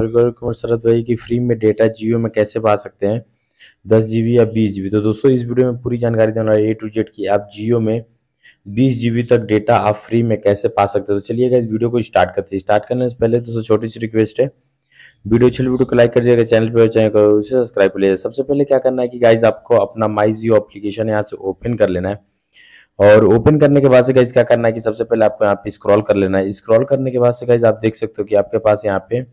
कुमार शरद भाई की फ्री में डेटा जियो में कैसे पा सकते हैं दस जी या बीस जी तो दोस्तों इस वीडियो में पूरी जानकारी देना ए टू जेड की आप जियो में बीस जी तक डेटा आप फ्री में कैसे पा सकते हो तो चलिएगा इस वीडियो को स्टार्ट करते हैं स्टार्ट करने से पहले दोस्तों छोटी सी रिक्वेस्ट है वीडियो अच्छी वीडियो को लाइक कर दीजिएगा चैनल पर चैनल उसे सब्सक्राइब कर लीजिए सबसे पहले क्या करना है कि गाइज आपको अपना माई जियो अप्लीकेशन यहाँ से ओपन कर लेना है और ओपन करने के बाद से गाइज क्या करना है कि सबसे पहले आपको यहाँ पे स्क्रॉल कर लेना है स्क्रॉल करने के बाद से गाइज आप देख सकते हो कि आपके पास यहाँ पे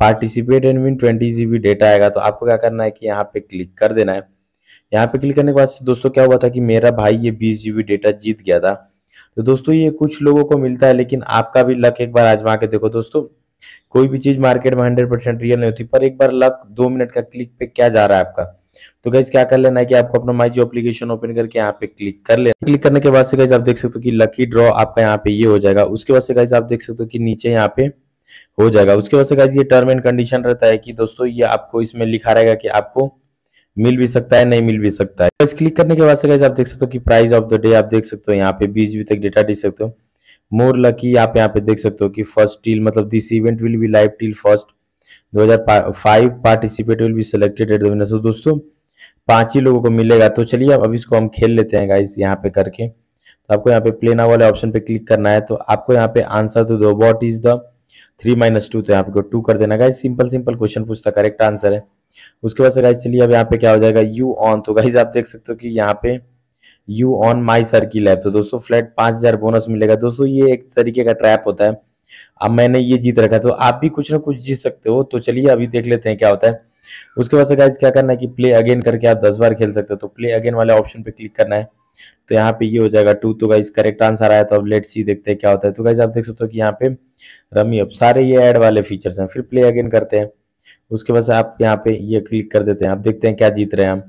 participate and win twenty G data आएगा तो आपको क्या करना है कि यहाँ पे क्लिक कर देना है यहाँ पे क्लिक करने के बाद दोस्तों क्या हुआ था कि मेरा भाई ये बीस जीबी डेटा जीत गया था तो दोस्तों ये कुछ लोगों को मिलता है लेकिन आपका भी लक एक बार आजमा के देखो दोस्तों कोई भी चीज मार्केट में हंड्रेड परसेंट रियल नहीं होती पर एक बार लक दो मिनट का क्लिक पे क्या जा रहा है आपका तो गैस क्या कर लेना है कि आपको अपना माई जो एप्लीकेशन ओपन करके यहाँ पे क्लिक कर ले क्लिक करने के बाद से गैस आप देख सकते हो कि लकी ड्रॉ आपका यहाँ पे ये यह हो जाएगा उसके बाद से गैस आप देख सकते हो कि नीचे यहाँ पे हो जाएगा उसके वजह से गाइज ये टर्म एंड कंडीशन रहता है कि दोस्तों ये आपको इसमें लिखा रहेगा कि आपको मिल भी सकता है नहीं मिल भी सकता है बस क्लिक करने के बाद से गाइज आप देख सकते हो कि प्राइस ऑफ द डे आप देख सकते हो यहाँ पे बीस जीबी तक डेटा दे सकते हो मोर लकी आप यहाँ पे देख सकते हो कि फर्स्ट टील मतलब this event will be live till first 2005 participate will be selected at the so, दोस्तों पांच ही लोगों को मिलेगा तो चलिए अब इसको हम खेल लेते हैं गाइस यहाँ पे करके तो आपको यहाँ पे प्लेना वाले ऑप्शन पे क्लिक करना है तो आपको यहाँ पे आंसर तो दो what is the three minus two तो यहाँ पे टू कर देना गाइज सिंपल सिंपल क्वेश्चन पूछता करेक्ट आंसर है उसके बाद गाइज चलिए अब यहाँ पे क्या हो जाएगा यू ऑन तो गाइज आप देख सकते हो कि यहाँ पे यू ऑन माई सर्किल है तो दोस्तों फ्लैट पांच हज़ार बोनस मिलेगा दोस्तों ये एक तरीके का ट्रैप होता है अब मैंने ये जीत रखा तो आप भी कुछ ना कुछ जीत सकते हो तो चलिए अभी देख लेते हैं क्या होता है उसके बाद से गाइज क्या करना है कि प्ले अगेन करके आप दस बार खेल सकते हो तो प्ले अगेन वाले ऑप्शन पे क्लिक करना है तो यहाँ पे ये हो जाएगा टू तो गाइज करेक्ट आंसर आया तो अब लेट सी देखते हैं क्या होता है तो गाइज आप देख सकते हो कि यहाँ पे रमी अब सारे ये एड वाले फीचर्स हैं फिर प्ले अगेन करते हैं उसके बाद आप यहाँ पे ये क्लिक कर देते हैं आप देखते हैं क्या जीत रहे हैं हम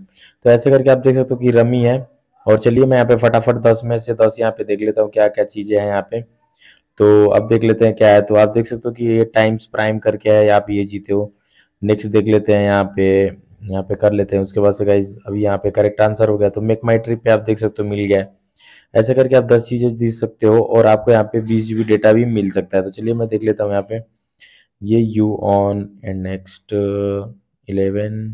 तो ऐसे करके आप देख सकते हो कि रमी है और चलिए मैं यहाँ पे फटाफट दस में से दस यहाँ पे देख लेता हूँ क्या क्या चीज़ें हैं यहाँ पे तो अब देख लेते हैं क्या है तो आप देख सकते हो कि ये टाइम्स प्राइम करके है आप ये जीते हो नेक्स्ट देख लेते हैं यहाँ पे यहाँ पे कर लेते हैं उसके बाद से गाइज अभी यहाँ पे करेक्ट आंसर हो गया तो मेक माई ट्रिप पे आप देख सकते हो मिल गया ऐसे करके आप दस चीज़ें दे सकते हो और आपको यहाँ पे बीस जी डेटा भी मिल सकता है तो चलिए मैं देख लेता हूँ यहाँ पे ये you on and next eleven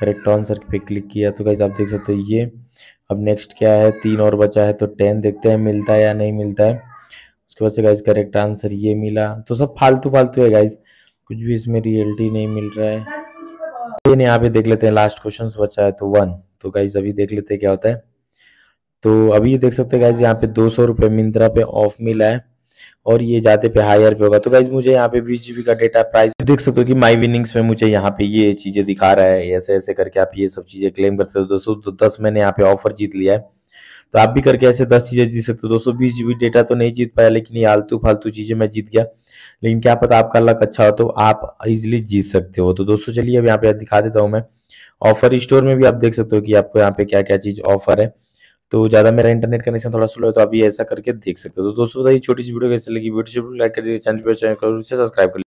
correct answer पे क्लिक किया तो गाइज आप देख सकते हो ये अब नेक्स्ट क्या है तीन और बचा है तो टेन देखते हैं मिलता है या नहीं मिलता है उसके बाद से गाइज करेक्ट आंसर ये मिला तो सब फालतू फालतू है गाइज कुछ भी इसमें रियलिटी नहीं मिल रहा है देन यहाँ पे देख लेते हैं लास्ट क्वेश्चन बचा है तो वन तो गाइज अभी देख लेते हैं क्या होता है तो अभी ये देख सकते हैं गाइज यहाँ पे दो सौ रुपये मिंत्रा पे ऑफ मिला है और ये जाते पे हायर पे होगा तो गाइज मुझे यहाँ पे बीस जीबी का डेटा प्राइस देख सकते हो कि माई विनिंग्स में मुझे यहाँ पे ये चीजें दिखा रहा है ऐसे ऐसे करके आप ये सब चीजें क्लेम कर सकते हो दोस्तों तो दस मैंने यहाँ पे ऑफर जीत लिया है तो आप भी करके ऐसे दस चीज़ें जीत सकते हो दोस्तों बीस जीबी डेटा तो नहीं जीत पाया लेकिन ये आलतू फालतू चीज़ें मैं जीत गया लेकिन क्या पता आपका लक अच्छा हो तो आप इजिली जीत सकते हो तो दोस्तों चलिए अब यहाँ पे दिखा देता हूँ मैं ऑफर स्टोर में भी आप देख सकते हो कि आपको यहाँ पे क्या क्या चीज़ ऑफर है तो ज़्यादा मेरा इंटरनेट कनेक्शन थोड़ा स्लो है तो आप ये ऐसा करके देख सकते हो तो दोस्तों बताइए छोटी सी वीडियो कैसे लगी वीडियो लाइक कर दीजिए चैनल पर चैनल सब्सक्राइब कर